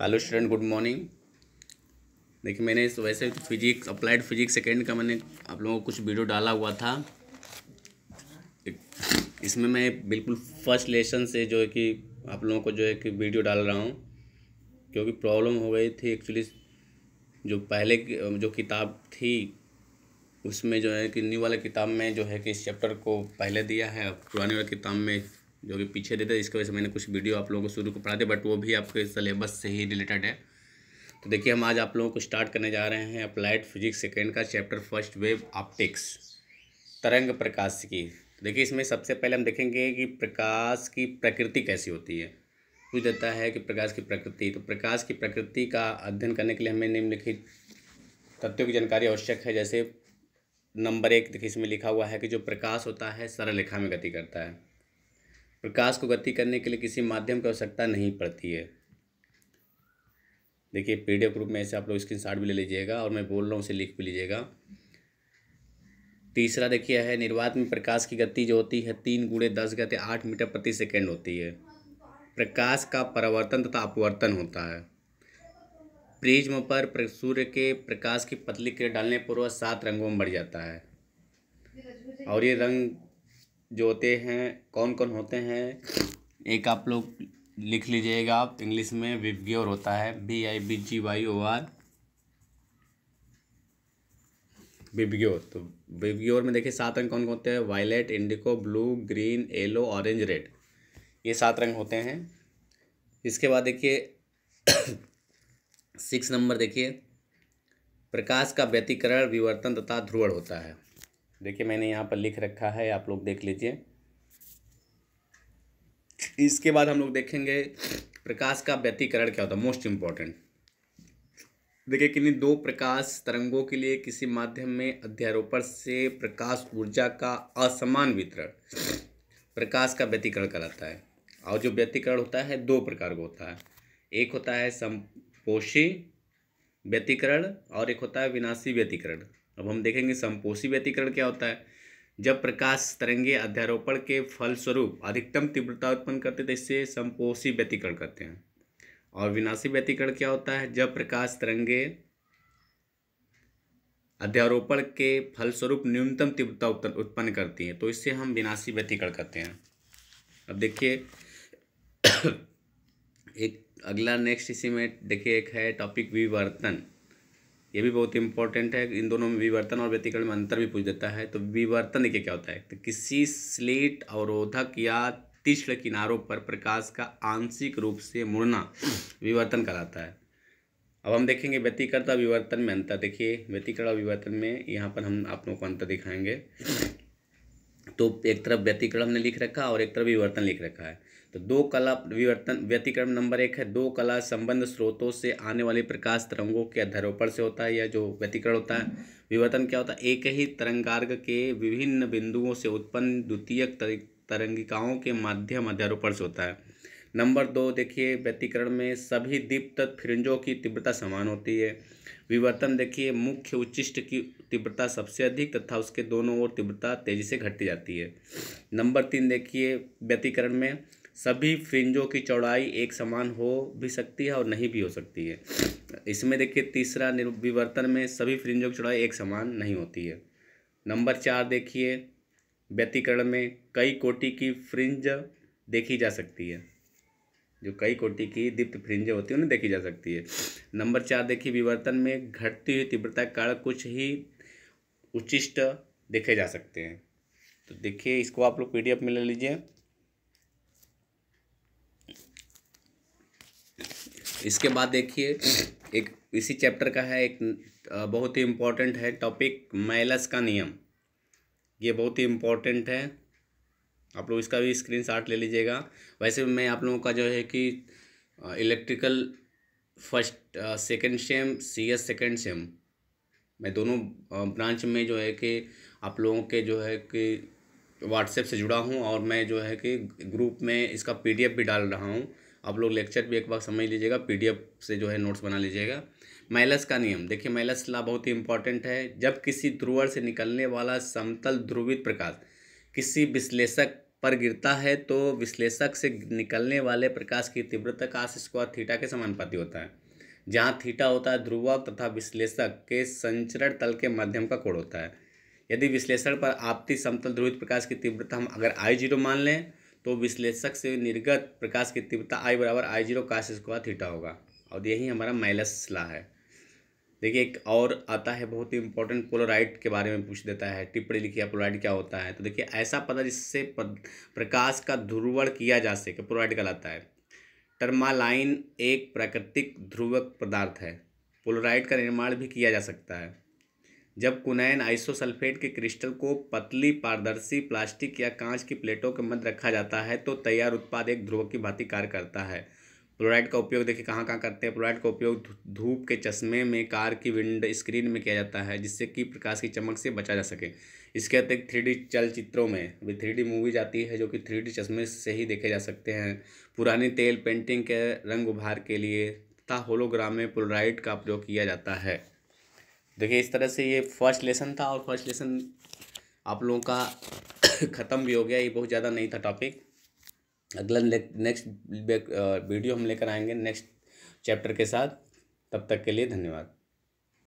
hello student good morning देखिए मैंने वैसे फिजिक्स अप्लाइड फिजिक्स सेकेंड का मैंने आप लोगों को कुछ वीडियो डाला हुआ था इसमें मैं बिल्कुल फर्स्ट लेसन से जो है कि आप लोगों को जो है कि वीडियो डाल रहा हूँ क्योंकि प्रॉब्लम हो गई थी एक्चुअली जो पहले जो किताब थी उसमें जो है कि न्यू वाले किताब में जो है कि इस चैप्टर को पहले दिया है पुरानी वाली किताब में जो कि पीछे देते इसके वजह से मैंने कुछ वीडियो आप लोगों को शुरू को पढ़ाते बट वो भी आपके सिलेबस से ही रिलेटेड है तो देखिए हम आज आप लोगों को स्टार्ट करने जा रहे हैं अप्लाइड फिजिक्स सेकेंड का चैप्टर फर्स्ट वेव ऑप्टिक्स तरंग प्रकाश की तो देखिए इसमें सबसे पहले हम देखेंगे कि प्रकाश की प्रकृति कैसी होती है पूछ देता है कि प्रकाश की प्रकृति तो प्रकाश की प्रकृति का अध्ययन करने के लिए हमें निम्नलिखित तथ्यों की जानकारी आवश्यक है जैसे नंबर एक देखिए इसमें लिखा हुआ है कि जो प्रकाश होता है सरल रेखा में गति करता है प्रकाश को गति करने के लिए किसी माध्यम की आवश्यकता नहीं पड़ती है देखिए पी डी रूप में ऐसे आप लोग स्क्रीन शार्ट भी ले लीजिएगा और मैं बोल रहा हूँ उसे लिख भी लीजिएगा तीसरा देखिए है निर्वात में प्रकाश की गति जो होती है तीन गुड़े दस गति आठ मीटर प्रति सेकेंड होती है प्रकाश का परावर्तन तथा अपवर्तन होता है प्रिज्म पर सूर्य के प्रकाश की पतली किरण डालने पर वह सात रंगों में बढ़ जाता है और ये रंग जो होते हैं कौन कौन होते हैं एक आप लोग लिख लीजिएगा आप इंग्लिश में विवग्योर होता है B I B G Y O R विवग्योर तो विवग्योर में देखिए सात रंग कौन कौन होते हैं violet indigo blue green yellow orange red ये सात रंग होते हैं इसके बाद देखिए सिक्स नंबर देखिए प्रकाश का व्यतिकरण विवर्तन तथा ध्रुवण होता है देखिए मैंने यहाँ पर लिख रखा है आप लोग देख लीजिए इसके बाद हम लोग देखेंगे प्रकाश का व्यतीकरण क्या होता है मोस्ट इम्पॉर्टेंट देखिए किन्हीं दो प्रकाश तरंगों के लिए किसी माध्यम में अध्यारोपण से प्रकाश ऊर्जा का असमान वितरण प्रकाश का व्यतीकरण कराता है और जो व्यतीकरण होता है दो प्रकार का होता है एक होता है संपोषी व्यतीकरण और एक होता है विनाशी व्यतीकरण अब हम देखेंगे संपोषी व्यतिकरण क्या होता है जब प्रकाश तरंगे अध्यारोपण के फलस्वरूप अधिकतम तीव्रता उत्पन्न करते तो इससे संपोषी व्यतिकरण करते हैं और विनाशी व्यतिकरण क्या होता है जब प्रकाश तरंगे अध्यारोपण के फलस्वरूप न्यूनतम तीव्रता उत्पन्न करती है तो इससे हम विनाशी व्यतिकरण करते हैं अब देखिए एक अगला नेक्स्ट इसी में देखिए एक है टॉपिक विवर्तन ये भी बहुत इंपॉर्टेंट है इन दोनों में विवर्तन और व्यतिकरण में अंतर भी पूछ देता है तो विवर्तन देखिए क्या होता है तो किसी स्लेट अवरोधक या तीक्ष्ण किनारों पर प्रकाश का आंशिक रूप से मुड़ना विवर्तन कराता है अब हम देखेंगे व्यतिकरण और विवर्तन में अंतर देखिए व्यतिकरण और विवर्तन में यहाँ पर हम आप लोगों को अंतर दिखाएंगे तो एक तरफ व्यतिकरण हमने लिख रखा और एक तरफ विवर्तन लिख रखा है तो दो कला विवर्तन व्यतिक्रम नंबर एक है दो कला संबंध स्रोतों से आने वाले प्रकाश तरंगों के अध्यारोपण से होता है या जो व्यतिकरण होता है विवर्तन क्या होता है एक ही तरंगार्ग के विभिन्न बिंदुओं से उत्पन्न द्वितीय तरंगिकाओं के माध्यम अध्यारोपण से होता है नंबर दो देखिए व्यतिकरण में सभी दीप्त फिरिंजों की तीव्रता समान होती है विवर्तन देखिए मुख्य उच्चिष्ट की तीव्रता सबसे अधिक तथा उसके दोनों ओर तीव्रता तेजी से घटती जाती है नंबर तीन देखिए व्यतिकरण में सभी फ्रिंजों की चौड़ाई एक समान हो भी सकती है और नहीं भी हो सकती है इसमें देखिए तीसरा निर्विवर्तन में सभी फ्रिंजों की चौड़ाई एक समान नहीं होती है नंबर चार देखिए व्यतीकरण में कई कोटि की फ्रिंज देखी जा सकती है जो कई कोटि की दीप्त फ्रिंजें होती है उन्हें देखी जा सकती है नंबर चार देखिए विवर्तन में घटती हुई तीव्रता काल कुछ ही उचिष्ट देखे जा सकते हैं तो देखिए इसको आप लोग पीडीएफ में ले लीजिए इसके बाद देखिए एक इसी चैप्टर का है एक बहुत ही इम्पोर्टेंट है टॉपिक मैलस का नियम ये बहुत ही इम्पोर्टेंट है आप लोग इसका भी शाट ले लीजिएगा वैसे मैं आप लोगों का जो है कि electrical first second sem C S second sem मैं दोनों ब्रांच में जो है कि आप लोगों के जो है कि व्हाट्सएप से जुड़ा हूँ और मैं जो है कि ग्रुप में इसका पीडीएफ भी डाल रहा हूँ आप लोग लेक्चर भी एक बार समझ लीजिएगा पीडीएफ से जो है नोट्स बना लीजिएगा माइलस का नियम देखिए माइलस ला बहुत ही इंपॉर्टेंट है जब किसी ध्रुवर से निकलने वाला समतल ध्रुवित प्रकाश किसी विश्लेषक पर गिरता है तो विश्लेषक से निकलने वाले प्रकाश की तीव्रता का स्क्वायर थीटा के समानुपाती होता है जहाँ थीटा होता है ध्रुवक तथा विश्लेषक के संचरण तल के माध्यम का कोण होता है यदि विश्लेषण पर आपती समतल ध्रुवित प्रकाश की तीव्रता हम अगर आई जीरो मान लें तो विश्लेषक से निर्गत प्रकाश की तीव्रता आई बराबर I zero cos square theta होगा और यही हमारा माइलस ला है देखिए एक और आता है बहुत ही इंपॉर्टेंट पोलोराइड के बारे में पूछ देता है टिप्पणी लिखी है पोलोराइड क्या होता है तो देखिए ऐसा पद जिससे प्रकाश का ध्रुवण किया जा सके पोलोराइड कहलाता है टर्मालाइन एक प्राकृतिक ध्रुवक पदार्थ है पोलोराइड का निर्माण भी किया जा सकता है जब कुनैन आइसोसल्फेट के क्रिस्टल को पतली पारदर्शी प्लास्टिक या कांच की प्लेटों के मध्य रखा जाता है तो तैयार उत्पाद एक ध्रुव की भांति कार्य करता है फ्लोराइड का उपयोग देखिए कहाँ कहाँ करते हैं फ्लोराइड का उपयोग धूप के चश्मे में कार की विंड स्क्रीन में किया जाता है जिससे कि प्रकाश की चमक से बचा जा सके इसके अतिरिक्त थ्री डी चलचित्रों में भी थ्री डी मूवीज आती है जो कि थ्री डी चश्मे से ही देखे जा सकते हैं पुरानी तेल पेंटिंग के रंग उभार के लिए तथा होलोग्राम में फ्लोराइड का प्रयोग किया जाता है देखिए इस तरह से ये फर्स्ट लेसन था और फर्स्ट लेसन आप लोगों का ख़त्म भी हो गया ये बहुत ज़्यादा नहीं था टॉपिक अगला नेक्स्ट वीडियो हम लेकर आएंगे नेक्स्ट चैप्टर के साथ तब तक के लिए धन्यवाद